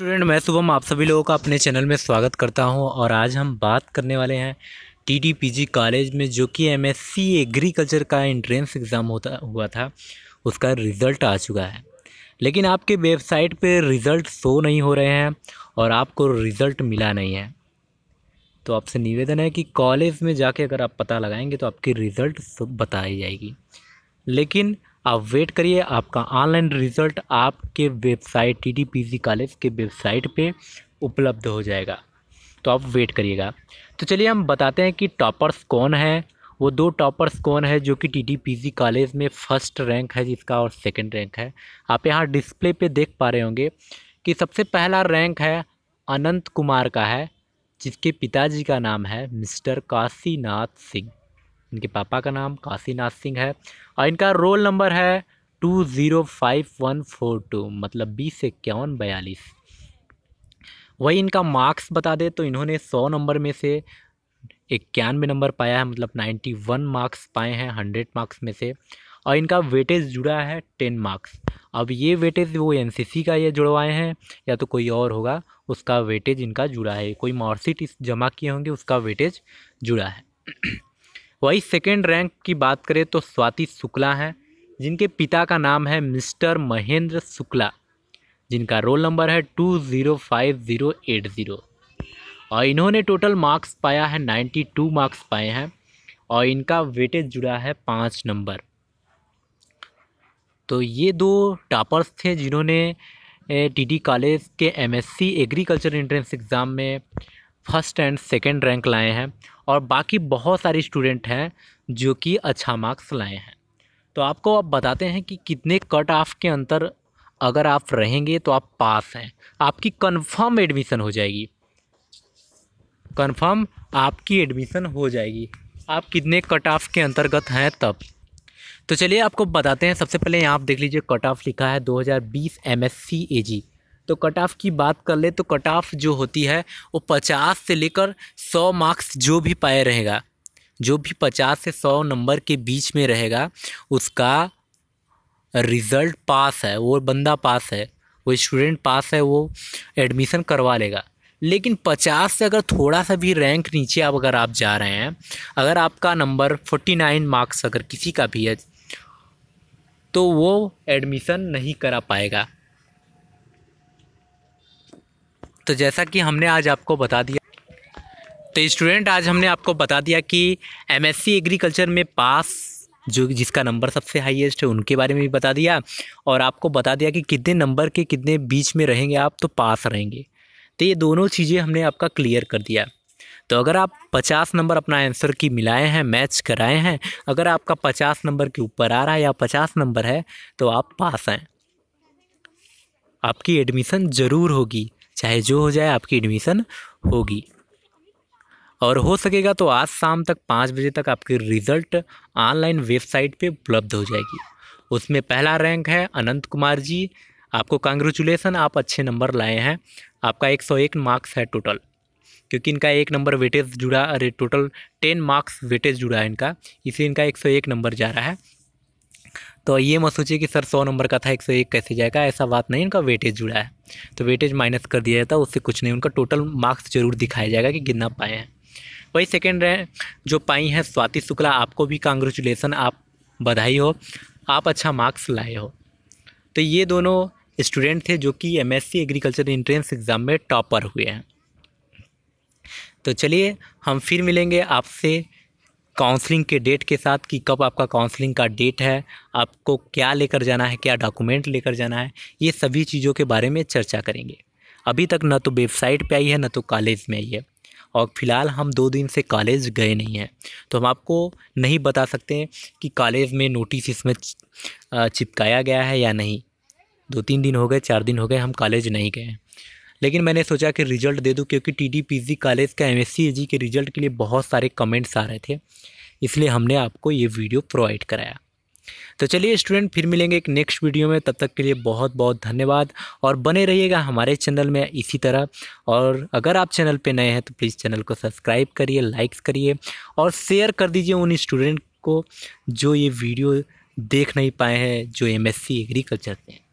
student मैं शुभम आप सभी लोगों का अपने चैनल में स्वागत करता हूं और आज हम बात करने वाले हैं टीडीपीजी कॉलेज में जो कि एमएससी एग्रीकल्चर का एंट्रेंस एग्ज़ाम होता हुआ था उसका रिज़ल्ट आ चुका है लेकिन आपके वेबसाइट पे रिज़ल्ट शो नहीं हो रहे हैं और आपको रिज़ल्ट मिला नहीं है तो आपसे निवेदन है कि कॉलेज में जाके अगर आप पता लगाएंगे तो आपकी रिज़ल्ट बताई जाएगी लेकिन आप वेट करिए आपका ऑनलाइन रिज़ल्ट आपके वेबसाइट टीटीपीसी कॉलेज के वेबसाइट पे उपलब्ध हो जाएगा तो आप वेट करिएगा तो चलिए हम बताते हैं कि टॉपर्स कौन हैं वो दो टॉपर्स कौन है जो कि टीटीपीसी कॉलेज में फ़र्स्ट रैंक है जिसका और सेकंड रैंक है आप यहाँ डिस्प्ले पे देख पा रहे होंगे कि सबसे पहला रैंक है अनंत कुमार का है जिसके पिताजी का नाम है मिस्टर काशीनाथ सिंह इनके पापा का नाम काशीनाथ सिंह है और इनका रोल नंबर है two zero five one four two मतलब बीस इक्यावन बयालीस वही इनका मार्क्स बता दे तो इन्होंने सौ नंबर में से इक्यानवे नंबर पाया है मतलब नाइन्टी वन मार्क्स पाए हैं हंड्रेड मार्क्स में से और इनका वेटेज जुड़ा है टेन मार्क्स अब ये वेटेज वो एन का ये जुड़वाए हैं या तो कोई और होगा उसका वेटेज इनका जुड़ा है कोई मार्कशीट जमा किए होंगे उसका वेटेज जुड़ा है वही सेकेंड रैंक की बात करें तो स्वाति शुक्ला हैं जिनके पिता का नाम है मिस्टर महेंद्र शुक्ला जिनका रोल नंबर है two zero five zero eight zero और इन्होंने टोटल मार्क्स पाया है नाइन्टी टू मार्क्स पाए हैं और इनका वेटेज जुड़ा है पाँच नंबर तो ये दो टॉपर्स थे जिन्होंने टीडी कॉलेज के एमएससी एग्रीकल्चर एंट्रेंस एग्ज़ाम में फर्स्ट एंड सेकेंड रैंक लाए हैं और बाकी बहुत सारे स्टूडेंट हैं जो कि अच्छा मार्क्स लाए हैं तो आपको आप बताते हैं कि कितने कट ऑफ के अंतर अगर आप रहेंगे तो आप पास हैं आपकी कन्फर्म एडमिशन हो जाएगी कन्फर्म आपकी एडमिशन हो जाएगी आप कितने कट ऑफ के अंतर्गत हैं तब तो चलिए आपको बताते हैं सबसे पहले यहाँ आप देख लीजिए कट ऑफ लिखा है 2020 ए जी तो कट ऑफ की बात कर ले तो कट ऑफ जो होती है वो पचास से लेकर सौ मार्क्स जो भी पाए रहेगा जो भी पचास से सौ नंबर के बीच में रहेगा उसका रिज़ल्ट पास है वो बंदा पास है वो स्टूडेंट पास है वो एडमिशन करवा लेगा लेकिन पचास से अगर थोड़ा सा भी रैंक नीचे आप अगर आप जा रहे हैं अगर आपका नंबर फोर्टी नाइन मार्क्स अगर किसी का भी है तो वो एडमिशन नहीं करा पाएगा तो जैसा कि हमने आज आपको बता दिया तो स्टूडेंट आज हमने आपको बता दिया कि एम एग्रीकल्चर में पास जो जिसका नंबर सबसे हाईएस्ट है उनके बारे में भी बता दिया और आपको बता दिया कि कितने नंबर के कितने बीच में रहेंगे आप तो पास रहेंगे तो ये दोनों चीज़ें हमने आपका क्लियर कर दिया तो अगर आप 50 नंबर अपना आंसर की मिलाए हैं मैच कराए हैं अगर आपका 50 नंबर के ऊपर आ रहा है या 50 नंबर है तो आप पास हैं आपकी एडमिशन ज़रूर होगी चाहे जो हो जाए आपकी एडमिशन होगी और हो सकेगा तो आज शाम तक पाँच बजे तक आपके रिज़ल्ट ऑनलाइन वेबसाइट पे उपलब्ध हो जाएगी उसमें पहला रैंक है अनंत कुमार जी आपको कंग्रेचुलेसन आप अच्छे नंबर लाए हैं आपका एक सौ एक मार्क्स है टोटल क्योंकि इनका एक नंबर वेटेज जुड़ा अरे टोटल टेन मार्क्स वेटेज जुड़ा है इनका इसलिए इनका एक सौ एक नंबर जा रहा है तो ये मत सोचिए कि सर सौ नंबर का था एक सौ एक कैसे जाएगा ऐसा बात नहीं उनका वेटेज जुड़ा है तो वेटेज माइनस कर दिया जाता है उससे कुछ नहीं उनका टोटल मार्क्स जरूर दिखाया जाएगा कि कितना पाए हैं वही सेकेंड रहे जो पाई हैं स्वाति शुक्ला आपको भी कॉन्ग्रेचुलेसन आप बधाई हो आप अच्छा मार्क्स लाए हो तो ये दोनों स्टूडेंट थे जो कि एम एग्रीकल्चर इंट्रेंस एग्ज़ाम में टॉपर हुए हैं तो चलिए हम फिर मिलेंगे आपसे काउंसलिंग के डेट के साथ कि कब आपका काउंसलिंग का डेट है आपको क्या लेकर जाना है क्या डॉक्यूमेंट लेकर जाना है ये सभी चीज़ों के बारे में चर्चा करेंगे अभी तक न तो वेबसाइट पे आई है ना तो कॉलेज में आई है और फिलहाल हम दो दिन से कॉलेज गए नहीं हैं तो हम आपको नहीं बता सकते कि कॉलेज में नोटिस इसमें चिपकाया गया है या नहीं दो तीन दिन हो गए चार दिन हो गए हम कॉलेज नहीं गए हैं लेकिन मैंने सोचा कि रिजल्ट दे दूँ क्योंकि T D P G college का एम एस सी जी के रिजल्ट के लिए बहुत सारे कमेंट्स आ रहे थे इसलिए हमने आपको ये वीडियो प्रोवाइड कराया तो चलिए स्टूडेंट फिर मिलेंगे एक नेक्स्ट वीडियो में तब तक के लिए बहुत बहुत धन्यवाद और बने रहिएगा हमारे चैनल में इसी तरह और अगर आप चैनल पे नए हैं तो प्लीज़ चैनल को सब्सक्राइब करिए लाइक्स करिए और शेयर कर दीजिए उन स्टूडेंट को जो ये वीडियो देख नहीं पाए हैं जो एमएससी एग्रीकल्चर से हैं